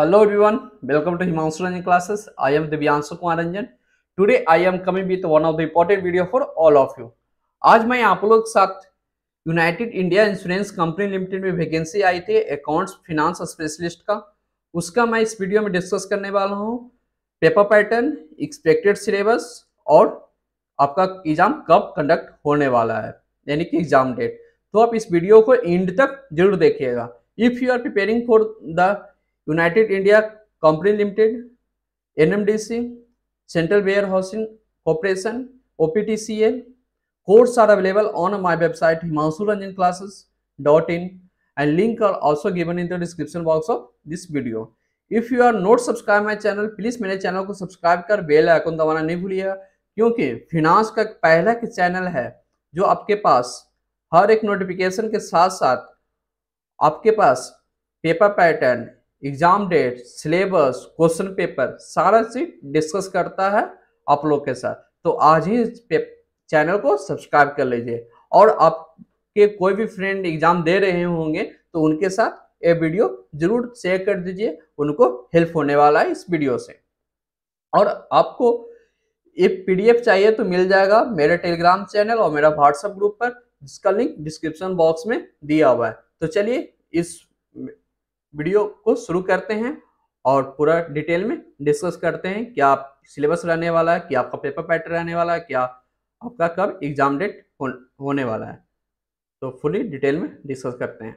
Hello everyone, welcome to Himanshu Ranjan classes. I am Divyanshu Kumar Ranjan. Today I am coming with one of the important video for all of you. आज मैं आप लोग के साथ United India insurance company limited में vacancy आई थी accounts finance specialist का उसका मैं इस वीडियो में डिस्कस करने वाला हूँ पेपर पैटर्न एक्सपेक्टेड सिलेबस और आपका एग्जाम कब कंडक्ट होने वाला है यानी कि एग्जाम डेट तो आप इस वीडियो को एंड तक जरूर देखिएगा if you are preparing for the United India company limited NMDC central warehousing O P T C L courses are available on my website Himanshu Ranjan classes dot in and link are also given in the description box of this video if you are not subscribe my channel please मेरे channel को subscribe कर bell icon दबाना नहीं भूलिएगा क्योंकि finance का पहला channel है जो आपके पास हर एक नोटिफिकेशन के साथ साथ आपके पास paper pattern exam date syllabus question paper सारा चीज डिस्कस करता है आप लोग के साथ तो आज ही चैनल को सब्सक्राइब कर लीजिए और आपके कोई भी फ्रेंड एग्जाम दे रहे होंगे तो उनके साथ ये वीडियो जरूर शेयर कर दीजिए उनको हेल्प होने वाला है इस वीडियो से और आपको ये पीडीएफ चाहिए तो मिल जाएगा मेरे टेलीग्राम चैनल और मेरा व्हाट्सएप ग्रुप पर जिसका लिंक डिस्क्रिप्शन बॉक्स में दिया हुआ है तो चलिए इस वीडियो को शुरू करते हैं और पूरा डिटेल में डिस्कस करते हैं क्या आप सिलेबस रहने वाला है क्या आपका पेपर पैटर्न रहने वाला है क्या आपका कब एग्जाम डेट हो, होने वाला है तो फुली डिटेल में डिस्कस करते हैं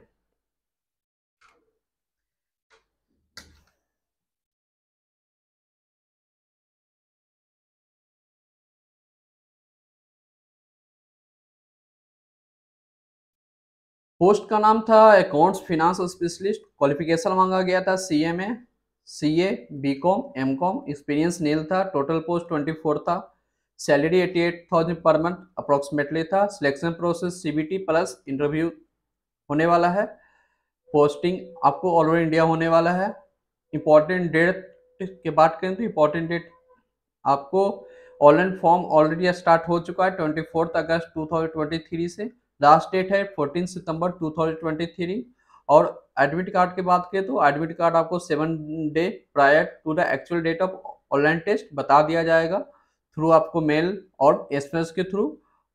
पोस्ट का नाम था अकाउंट्स फिनांस स्पेशलिस्ट क्वालिफिकेशन मांगा गया था C M A C A B com M com experience nil था टोटल पोस्ट ट्वेंटी फोर था salary eighty eight thousand per month approximately था selection process C B T plus interview होने वाला है posting आपको ऑल ओवर इंडिया होने वाला है इंपॉर्टेंट डेट की बात करें तो इंपॉर्टेंट डेट आपको ऑनलाइन फॉर्म ऑलरेडी स्टार्ट हो चुका है twenty fourth August two thousand twenty three से लास्ट डेट है फोर्टीन सितंबर 2023 और एडमिट कार्ड की बात करें तो एडमिट कार्ड आपको seven day prior to the actual date of online test बता दिया जाएगा थ्रू आपको मेल और एस के थ्रू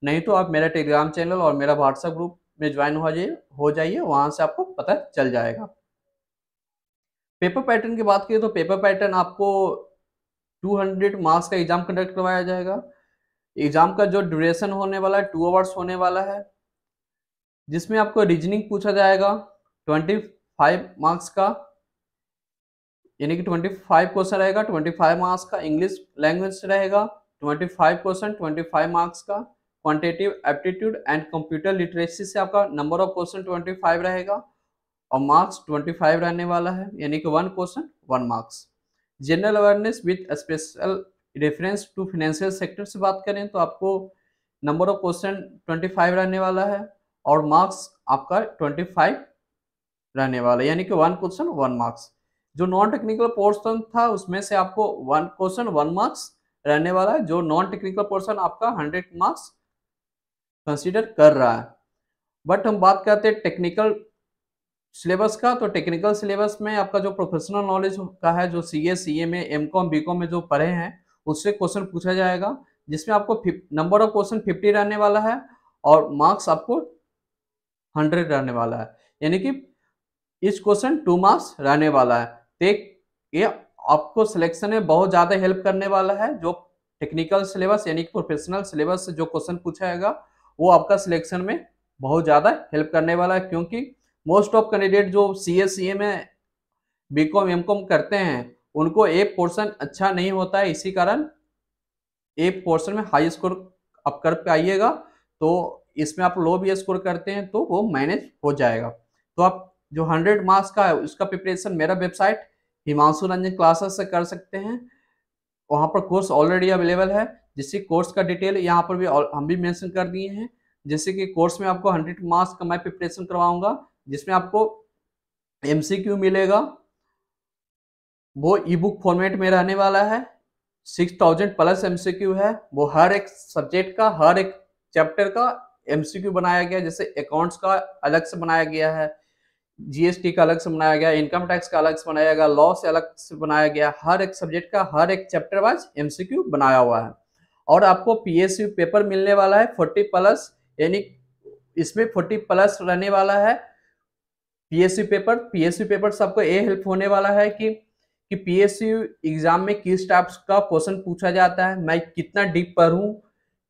नहीं तो आप मेरा टेलीग्राम चैनल और मेरा व्हाट्सएप ग्रुप में ज्वाइन हो जाइए हो जाइए वहाँ से आपको पता चल जाएगा पेपर पैटर्न की बात करें तो पेपर पैटर्न आपको 200 मार्क्स का एग्जाम कंडक्ट करवाया जाएगा एग्जाम का जो ड्यूरेशन होने वाला है टू आवर्स होने वाला है जिसमें आपको रीजनिंग पूछा जाएगा ट्वेंटी फाइव मार्क्स का यानी कि ट्वेंटी फाइव क्वेश्चन रहेगा ट्वेंटी फाइव मार्क्स का इंग्लिश लैंग्वेज रहेगा twenty five question twenty five marks का quantitative aptitude and computer literacy से आपका number of question twenty five रहेगा और मार्क्स ट्वेंटी फाइव रहने वाला है यानी कि one question one marks general awareness with special reference to financial sector से बात करें तो आपको number of question twenty five रहने वाला है और मार्क्स आपका 25 रहने वाला यानी कि वन क्वेश्चन वन मार्क्स जो नॉन टेक्निकल पोर्शन था उसमें से आपको वन क्वेश्चन वन मार्क्स रहने वाला है जो नॉन टेक्निकल पोर्शन आपका हंड्रेड मार्क्स कंसिडर कर रहा है बट हम बात करते हैं टेक्निकल सिलेबस का तो टेक्निकल सिलेबस में आपका जो प्रोफेशनल नॉलेज का है जो सी ए सी ए में एम कॉम बी कॉम में जो पढ़े हैं उससे क्वेश्चन पूछा जाएगा जिसमें आपको नंबर ऑफ क्वेश्चन फिफ्टी रहने वाला है और मार्क्स आपको हंड्रेड रहने वाला है यानी कि इस क्वेश्चन टू मार्क्स रहने वाला है तो ये आपको सिलेक्शन में बहुत ज़्यादा हेल्प करने वाला है जो टेक्निकल सिलेबस यानी कि प्रोफेशनल सिलेबस से जो क्वेश्चन पूछा जाएगा वो आपका सिलेक्शन में बहुत ज़्यादा हेल्प करने वाला है क्योंकि मोस्ट ऑफ कैंडिडेट जो C S C M B com M com करते हैं उनको ए पोर्शन अच्छा नहीं होता है इसी कारण ए पोर्शन में हाई स्कोर आप कर पाइएगा तो इसमें आप लो भी स्कोर करते हैं तो वो मैनेज हो जाएगा तो आप जो हंड्रेड मार्क्स का है उसका प्रिपरेशन मेरा वेबसाइट हिमांशु रंजन क्लासेस से कर सकते हैं वहाँ पर कोर्स ऑलरेडी अवेलेबल है जिससे कोर्स का डिटेल यहाँ पर भी हम भी मेंशन कर दिए हैं जैसे कि कोर्स में आपको हंड्रेड मार्क्स का मैं प्रिपरेशन करवाऊंगा जिसमें आपको एम मिलेगा वो ई बुक फॉर्मेट में रहने वाला है सिक्स थाउजेंड प्लस एम है वो हर एक सब्जेक्ट का हर एक चैप्टर का एमसीक्यू बनाया गया जैसे अकाउंट्स का अलग से बनाया गया है जीएसटी का अलग से बनाया गया इनकम टैक्स का अलग से बनाया गया लॉ से अलग से बनाया गया हर एक सब्जेक्ट का हर एक चैप्टर वाइज एमसीक्यू बनाया हुआ है और आपको पीएसयू पेपर मिलने वाला है फोर्टी प्लस यानी इसमें फोर्टी प्लस रहने वाला है पीएसयू पेपर पीएसयू पेपर से आपको ये हेल्प होने वाला है कि कि पीएसयू एग्जाम में किस टाइप का क्वेश्चन पूछा जाता है मैं कितना डीप पढ़ूँ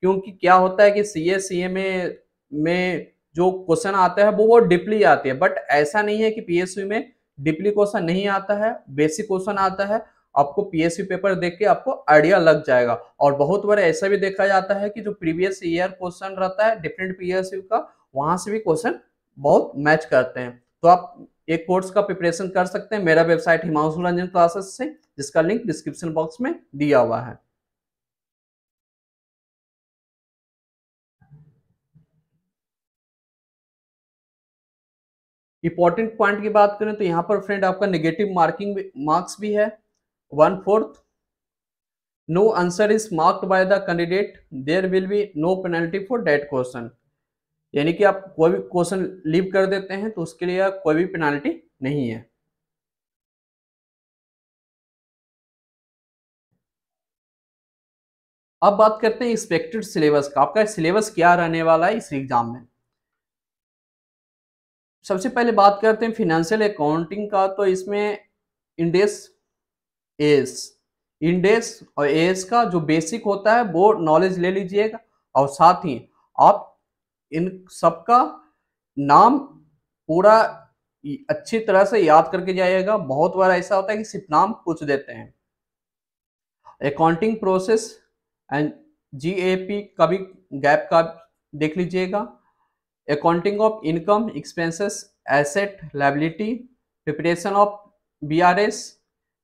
क्योंकि क्या होता है कि सी एस सी ए में में जो क्वेश्चन आता है वो वो डिपली आते हैं बट ऐसा नहीं है कि पीएसयू में डिपली क्वेश्चन नहीं आता है बेसिक क्वेश्चन आता है आपको पीएसयू पेपर देख के आपको आइडिया लग जाएगा और बहुत बार ऐसा भी देखा जाता है कि जो प्रीवियस ईयर क्वेश्चन रहता है डिफरेंट यू का वहां से भी क्वेश्चन बहुत मैच करते हैं तो आप एक कोर्स का प्रिपरेशन कर सकते हैं मेरा वेबसाइट हिमांशु रंजन क्लासेस से जिसका लिंक डिस्क्रिप्शन बॉक्स में दिया हुआ है इंपॉर्टेंट पॉइंट की बात करें तो यहाँ पर फ्रेंड आपका नेगेटिव मार्किंग मार्क्स भी है one fourth no answer is marked by the candidate there will be no penalty for that question यानी कि आप कोई भी क्वेश्चन लीव कर देते हैं तो उसके लिए कोई भी पेनल्टी नहीं है अब बात करते हैं एक्सपेक्टेड सिलेबस का आपका सिलेबस क्या रहने वाला है इस एग्जाम में सबसे पहले बात करते हैं फिनेंशियल अकाउंटिंग का तो इसमें इंडेस एस इंडेस और एस का जो बेसिक होता है वो नॉलेज ले लीजिएगा और साथ ही आप इन सबका नाम पूरा अच्छी तरह से याद करके जाइएगा बहुत बार ऐसा होता है कि सिर्फ नाम पूछ देते हैं accounting process and G A P का भी गैप का देख लीजिएगा accounting of income, expenses, asset, liability, preparation of BRS,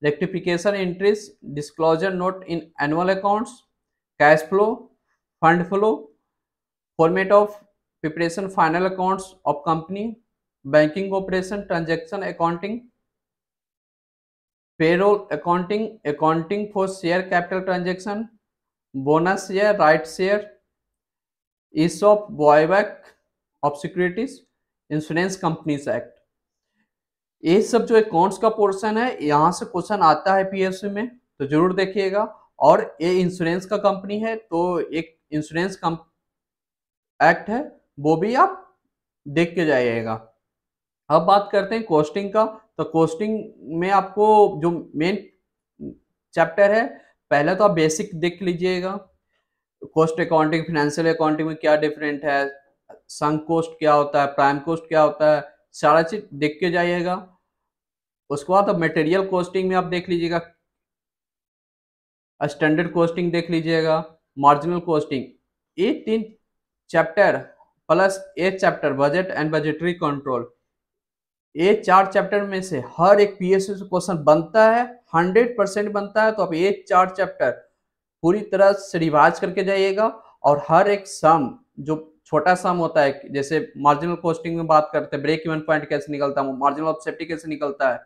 rectification entries, disclosure note in annual accounts, cash flow, fund flow, format of preparation final accounts of company, banking operation, transaction accounting, payroll accounting, accounting for share capital transaction, bonus share, right share, ESOP, buyback, securities insurance companies act ये सब जो accounts का portion है यहाँ से question आता है PFC में तो जरूर देखिएगा और ये इंश्योरेंस का कंपनी है तो एक इंश्योरेंस एक्ट है वो भी आप देख के जाइएगा अब बात करते हैं कॉस्टिंग का तो कॉस्टिंग में आपको जो मेन चैप्टर है पहले तो आप बेसिक देख लीजिएगा कॉस्ट अकाउंटिंग फाइनेंशियल अकाउंटिंग में क्या डिफरेंट है संघ कोस्ट क्या होता है प्राइम कोस्ट क्या होता है सारा चीज देख के जाइएगा उसके बाद अब मटेरियल कॉस्टिंग में आप देख लीजिएगा स्टैंडर्ड कॉस्टिंग देख लीजिएगा मार्जिनल कॉस्टिंग ये तीन chapter plus A chapter budget and budgetary control ये चार चैप्टर में से हर एक पीएससी से क्वेश्चन बनता है हंड्रेड परसेंट बनता है तो आप ये चार चैप्टर पूरी तरह से रिवाइज करके जाइएगा और हर एक सम जो छोटा सम होता है जैसे मार्जिनल कॉस्टिंग में बात करते हैं ब्रेक इवन पॉइंट कैसे निकलता है मार्जिनल ऑफ सेफ्टी कैसे निकलता है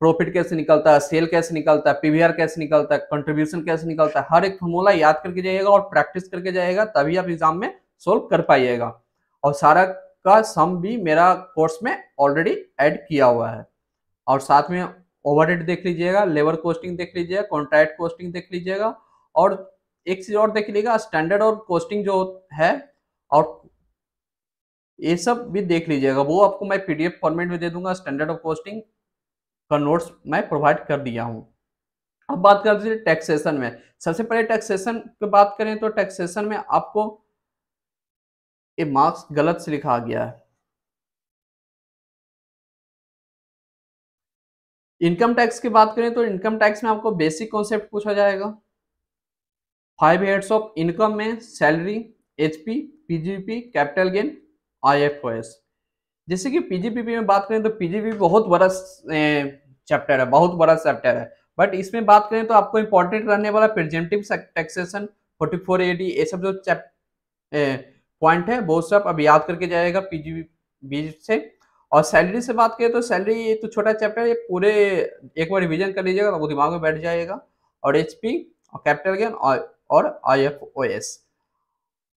प्रॉफिट कैसे निकलता है सेल कैसे निकलता है पीवीआर कैसे निकलता है कंट्रीब्यूशन कैसे निकलता है हर एक फॉर्मूला याद करके जाइएगा और प्रैक्टिस करके जाइएगा तभी आप एग्जाम में सोल्व कर पाइएगा और सारा का सम भी मेरा कोर्स में ऑलरेडी ऐड किया हुआ है और साथ में ओवर देख लीजिएगा लेबर कोस्टिंग देख लीजिएगा कॉन्ट्रैक्ट कोस्टिंग देख लीजिएगा और एक चीज और देख लीजिएगा स्टैंडर्ड और कोस्टिंग जो है और ये सब भी देख लीजिएगा वो आपको मैं पीडीएफ फॉर्मेट में दे दूंगा स्टैंडर्ड ऑफ कॉस्टिंग का नोट्स मैं प्रोवाइड कर दिया हूँ अब बात कर लीजिए टैक्सेशन में सबसे पहले टैक्सेशन की बात करें तो टैक्सेशन में आपको ये मार्क्स गलत से लिखा गया है इनकम टैक्स की बात करें तो इनकम टैक्स में आपको बेसिक कॉन्सेप्ट पूछा जाएगा फाइव हेड्स ऑफ इनकम में salary HP PGP capital gain IFOS जैसे कि पीजीपीपी में बात करें तो पीजीपी बहुत बड़ा चैप्टर है बहुत बड़ा चैप्टर है बट इसमें बात करें तो आपको इम्पोर्टेंट रहने वाला presumptive taxation forty four AD ये सब जो पॉइंट है वो सब अब याद करके जाएगा पीजीपी से और सैलरी से बात करें तो सैलरी ये तो छोटा चैप्टर ये पूरे एक बार रिवीजन कर लीजिएगा तो दिमाग में बैठ जाएगा और एचपी और कैपिटल गेन और आई एफ ओ एस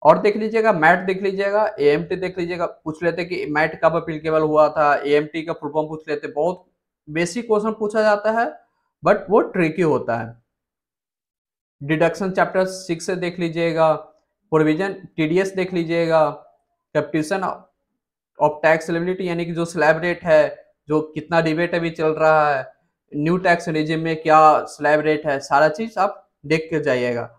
और देख लीजिएगा मैट देख लीजिएगा ए देख लीजिएगा पूछ लेते कि मैट कब अप्लीकेबल हुआ था ए का फुल फॉर्म पूछ लेते बहुत बेसिक क्वेश्चन पूछा जाता है बट वो ट्रिकी होता है डिडक्शन चैप्टर सिक्स से देख लीजिएगा प्रोविजन टीडीएस देख लीजिएगा कैप्टिशन ऑफ टैक्स एलिबिलिटी यानी कि जो स्लैब रेट है जो कितना डिबेट अभी चल रहा है न्यू टैक्स रिजिम में क्या स्लैब रेट है सारा चीज आप देख के जाइएगा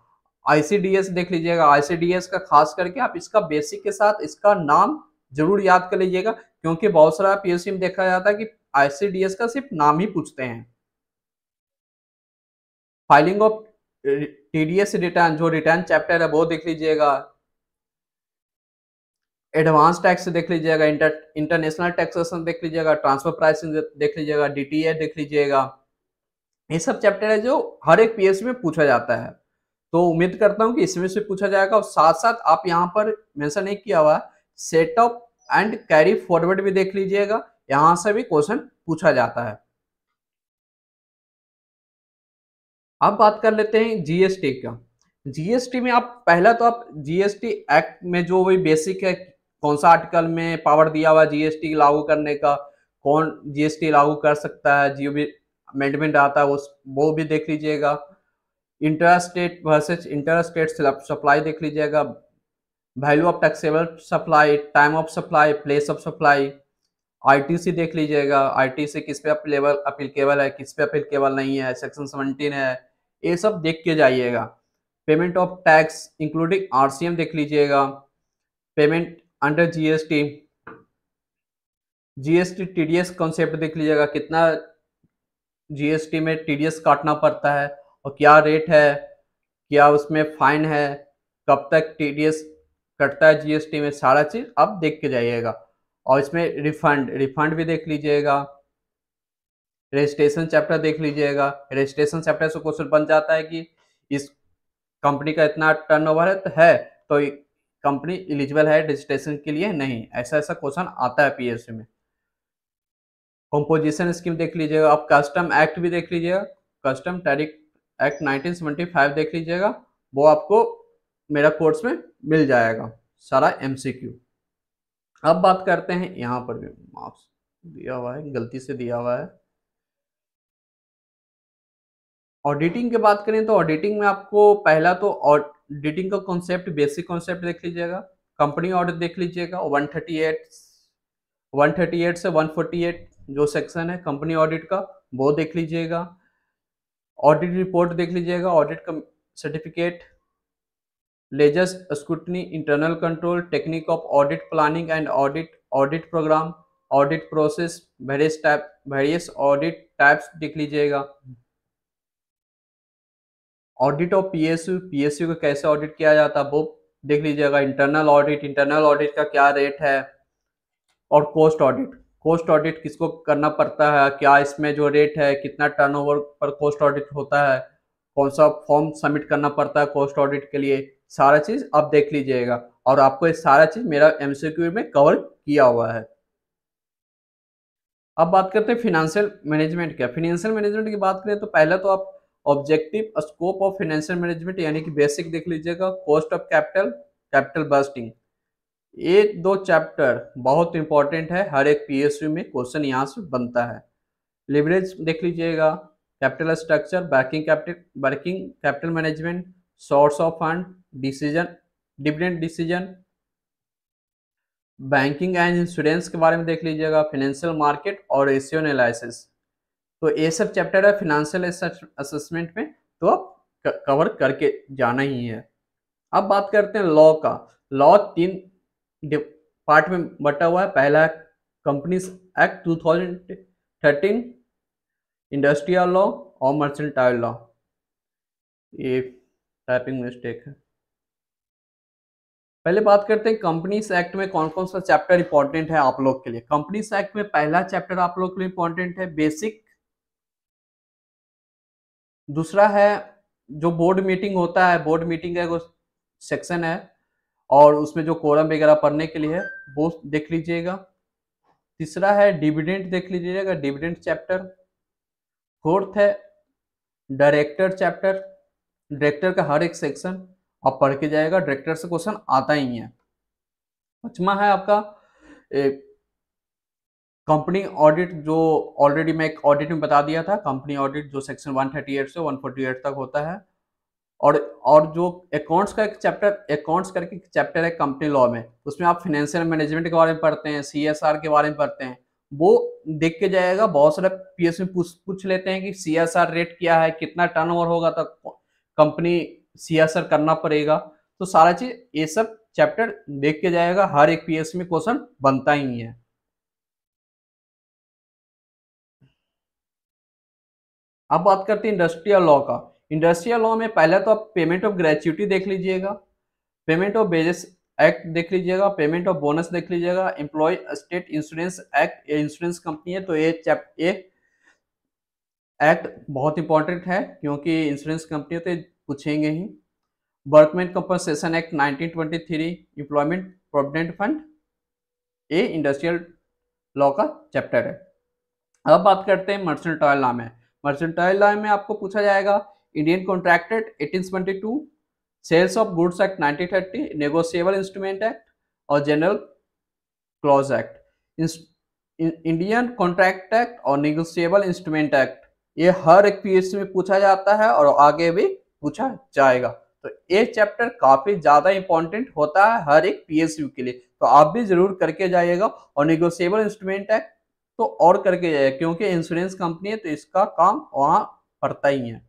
आईसीडीएस देख लीजिएगा आईसीडीएस का खास करके आप इसका बेसिक के साथ इसका नाम जरूर याद कर लीजिएगा क्योंकि बहुत सारा पीएससी में देखा जाता है कि आईसीडीएस का सिर्फ नाम ही पूछते हैं फाइलिंग ऑफ टीडीएस रिटर्न जो रिटर्न चैप्टर है वो देख लीजिएगा एडवांस टैक्स देख लीजिएगा इंटर इंटरनेशनल टैक्सेशन देख लीजिएगा ट्रांसफर प्राइसिंग देख लीजिएगा डीटीए देख लीजिएगा ये सब चैप्टर है जो हर एक पीएससी में पूछा जाता है तो उम्मीद करता हूँ कि इसमें से पूछा जाएगा और साथ साथ आप यहाँ पर मेंशन एक किया हुआ सेटअप एंड कैरी फॉरवर्ड भी देख लीजिएगा यहां से भी क्वेश्चन पूछा जाता है अब बात कर लेते हैं जीएसटी का जीएसटी में आप पहला तो आप जीएसटी एक्ट में जो भी बेसिक है कौन सा आर्टिकल में पावर दिया हुआ जीएसटी लागू करने का कौन जीएसटी लागू कर सकता है जो भी अमेंडमेंट आता है वो भी देख लीजिएगा इंटरस्टेट वर्सेज इंटरस्टेट सप्लाई देख लीजिएगा value of taxable supply time of supply place of supply ITC देख लीजिएगा आईटीसी किस पे अपलेबल अपीलकेबल है किस पे अपीलकेबल नहीं है सेक्शन सेवनटीन है ये सब देख के जाइएगा payment of tax including M देख लीजिएगा payment under GST GST TDS concept देख लीजिएगा कितना जीएसटी में टीडीएस काटना पड़ता है और क्या रेट है क्या उसमें फ़ाइन है कब तक टी कटता है जीएसटी में सारा चीज़ आप देख के जाइएगा और इसमें रिफंड रिफंड भी देख लीजिएगा रजिस्ट्रेशन चैप्टर देख लीजिएगा रजिस्ट्रेशन चैप्टर से क्वेश्चन बन जाता है कि इस कंपनी का इतना टर्नओवर है तो है तो कंपनी एलिजिबल है रजिस्ट्रेशन के लिए नहीं ऐसा ऐसा क्वेश्चन आता है पीएससी में कंपोजिशन स्कीम देख लीजिएगा आप कस्टम एक्ट भी देख लीजिएगा कस्टम टैरिफ एक्ट 1975 देख लीजिएगा वो आपको मेरा कोर्स में मिल जाएगा सारा एमसीक्यू अब बात करते हैं यहाँ पर भी मार्क्स दिया हुआ है गलती से दिया हुआ है ऑडिटिंग की बात करें तो ऑडिटिंग में आपको पहला तो ऑडिटिंग का कॉन्सेप्ट बेसिक कॉन्सेप्ट देख लीजिएगा कंपनी ऑडिट देख लीजिएगा 138 138 से 148 जो सेक्शन है कंपनी ऑडिट का वो देख लीजिएगा ऑडिट रिपोर्ट देख लीजिएगा ऑडिट का certificate ledgers scrutiny internal control technique of audit planning and audit audit program audit process various type various audit types देख लीजिएगा ऑडिट ऑफ पीएसयू पीएसयू को कैसे ऑडिट किया जाता है वो देख लीजिएगा इंटरनल ऑडिट इंटरनल ऑडिट का क्या रेट है और पोस्ट ऑडिट कॉस्ट ऑडिट किसको करना पड़ता है क्या इसमें जो रेट है कितना टर्नओवर पर कॉस्ट ऑडिट होता है कौन सा फॉर्म सबमिट करना पड़ता है कॉस्ट ऑडिट के लिए सारा चीज़ आप देख लीजिएगा और आपको ये सारा चीज़ मेरा एम में कवर किया हुआ है अब बात करते हैं फिनेंशियल मैनेजमेंट का फिनेंशियल मैनेजमेंट की बात करें तो पहले तो आप objective scope of financial management यानी कि बेसिक देख लीजिएगा cost of capital capital budgeting एक दो चैप्टर बहुत इंपॉर्टेंट है हर एक पीएसयू में क्वेश्चन यहाँ से बनता है लिवरेज देख लीजिएगा capital structure working capital working capital management source of fund decision dividend decision banking and insurance के बारे में देख लीजिएगा फाइनेंशियल मार्केट और एशियो एनालिसिस तो ये सब चैप्टर है फिनेंशियल असेसमेंट में तो आप कवर करके जाना ही है अब बात करते हैं लॉ का लॉ तीन पार्ट में बटा हुआ है पहला है कंपनीज एक्ट 2013 इंडस्ट्रियल लॉ और मर्सेंटाइल लॉ ये टाइपिंग मिस्टेक है पहले बात करते हैं कंपनीज एक्ट में कौन कौन सा चैप्टर इंपॉर्टेंट है आप लोग के लिए कंपनीज एक्ट में पहला चैप्टर आप लोग के लिए इंपॉर्टेंट है बेसिक दूसरा है जो बोर्ड मीटिंग होता है बोर्ड मीटिंग का सेक्शन है और उसमें जो कोरम वगैरह पढ़ने के लिए है वो देख लीजिएगा तीसरा है डिविडेंट देख लीजिएगा डिविडेंट चैप्टर फोर्थ है डायरेक्टर चैप्टर डायरेक्टर का हर एक सेक्शन आप पढ़ के जाएगा डायरेक्टर से क्वेश्चन आता ही है पचमा है आपका कंपनी ऑडिट जो ऑलरेडी मैं एक ऑडिट में बता दिया था कंपनी ऑडिट जो सेक्शन 138 से 148 तक होता है और और जो अकाउंट्स का एक चैप्टर अकाउंट्स करके चैप्टर है कंपनी लॉ में उसमें आप फाइनेंशियल मैनेजमेंट के बारे में पढ़ते हैं सीएसआर के बारे में पढ़ते हैं वो देख के जाएगा बहुत सारे पीएस में पूछ पूछ लेते हैं कि सीएसआर रेट क्या है कितना टर्नओवर होगा तो कंपनी सीएसआर करना पड़ेगा तो सारा चीज ये सब चैप्टर देख के जाएगा हर एक पी में क्वेश्चन बनता ही है अब बात करते हैं इंडस्ट्रियल लॉ का इंडस्ट्रियल लॉ में पहले तो आप पेमेंट ऑफ ग्रेचुटी देख लीजिएगा पेमेंट ऑफ बेजेस एक्ट देख लीजिएगा पेमेंट ऑफ बोनस देख लीजिएगा employee state insurance act insurance company है तो ये ये एक्ट बहुत इंपॉर्टेंट है क्योंकि इंश्योरेंस कंपनी तो पूछेंगे ही workmen's compensation act 1923 employment provident fund ये इंडस्ट्रियल लॉ का चैप्टर है अब बात करते हैं मर्चेंटाइल लॉ में मर्चेंटाइल लॉ में आपको पूछा जाएगा Indian Contract Act 1822, Sales of Goods Act 1930, Negotiable Instrument Act और General Clause Act. Indian contract act और निगोसिएबल इंस्ट्रूमेंट एक्ट ये हर एक पीएससी में पूछा जाता है और आगे भी पूछा जाएगा तो ये चैप्टर काफी ज्यादा इंपॉर्टेंट होता है हर एक यू के लिए तो आप भी जरूर करके जाइएगा और निगोसिएबल इंस्ट्रूमेंट एक्ट तो और करके जाएगा क्योंकि इंश्योरेंस कंपनी है तो इसका काम वहां पड़ता ही है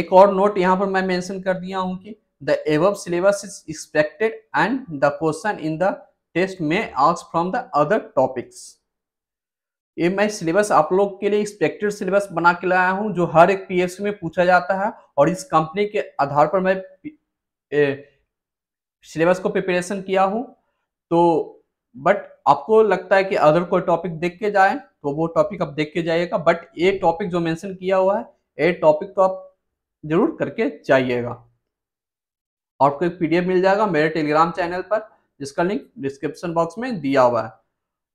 एक और नोट यहाँ पर मैं मेंशन कर दिया हूँ कि the above syllabus is expected and the question in the test में ask from the other topics ये मैं सिलेबस आप लोग के लिए एक्सपेक्टेड सिलेबस बना के लाया हूँ जो हर एक पीएससी में पूछा जाता है और इस कंपनी के आधार पर मैं सिलेबस को प्रिपरेशन किया हूँ तो बट आपको लगता है कि अदर कोई टॉपिक देख के जाए तो वो टॉपिक आप देख के जाइएगा बट ये टॉपिक जो मेंशन किया हुआ है ये टॉपिक तो आप जरूर करके जाइएगा आपको एक पीडीएफ मिल जाएगा मेरे टेलीग्राम चैनल पर जिसका लिंक डिस्क्रिप्शन बॉक्स में दिया हुआ है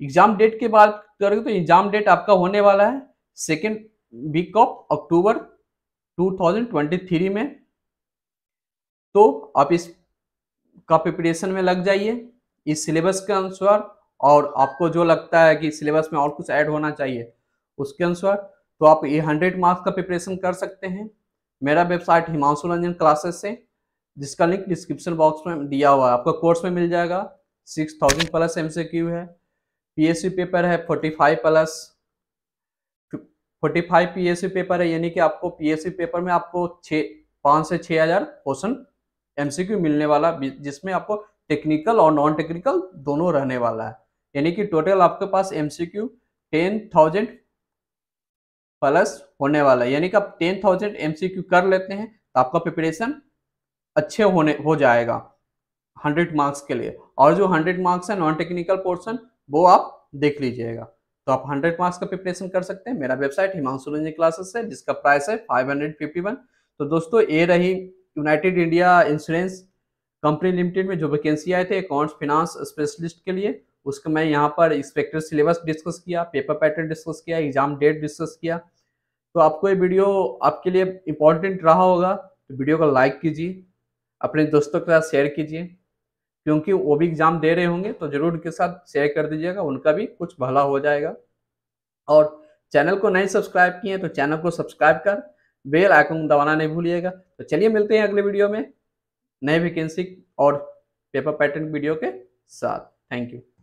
एग्जाम डेट की बात करें तो एग्जाम डेट आपका होने वाला है सेकेंड वीक ऑफ अक्टूबर 2023 में तो आप इस का प्रिपरेशन में लग जाइए इस सिलेबस के अनुसार और आपको जो लगता है कि सिलेबस में और कुछ ऐड होना चाहिए उसके अनुसार तो आप ये हंड्रेड मार्क्स का प्रिपरेशन कर सकते हैं मेरा वेबसाइट हिमांशु रंजन क्लासेस से जिसका लिंक डिस्क्रिप्शन बॉक्स में दिया हुआ है आपका कोर्स में मिल जाएगा सिक्स थाउजेंड प्लस एम है सी पेपर है forty five plus forty five C paper है यानी कि आपको सी पेपर में आपको छः पाँच से छः हज़ार क्वेश्चन क्यू मिलने वाला जिसमें आपको टेक्निकल और नॉन टेक्निकल दोनों रहने वाला है यानी कि टोटल आपके पास M C Q ten thousand plus होने वाला है यानी कि आप टेन थाउजेंड क्यू कर लेते हैं तो आपका प्रिपरेशन अच्छे होने हो जाएगा हंड्रेड मार्क्स के लिए और जो हंड्रेड मार्क्स है नॉन टेक्निकल पोर्सन वो आप देख लीजिएगा तो आप हंड्रेड मार्क्स का प्रिपरेशन कर सकते हैं मेरा वेबसाइट हिमांशु रंजन क्लासेस है जिसका प्राइस है फाइव हंड्रेड फिफ्टी वन तो दोस्तों ये रही United India insurance company limited में जो वैकेंसी आए थे अकाउंट्स फिनांस स्पेशलिस्ट के लिए उसका मैं यहाँ पर स्पेक्टर सिलेबस डिस्कस किया पेपर पैटर्न डिस्कस किया एग्जाम डेट डिस्कस किया तो आपको ये वीडियो आपके लिए इम्पोर्टेंट रहा होगा तो वीडियो को लाइक कीजिए अपने दोस्तों के साथ शेयर कीजिए क्योंकि वो भी एग्ज़ाम दे रहे होंगे तो ज़रूर उनके साथ शेयर कर दीजिएगा उनका भी कुछ भला हो जाएगा और चैनल को नहीं सब्सक्राइब किए हैं तो चैनल को सब्सक्राइब कर बेल आइकन दबाना नहीं भूलिएगा तो चलिए मिलते हैं अगले वीडियो में नए वैकेंसी और पेपर पैटर्न वीडियो के साथ थैंक यू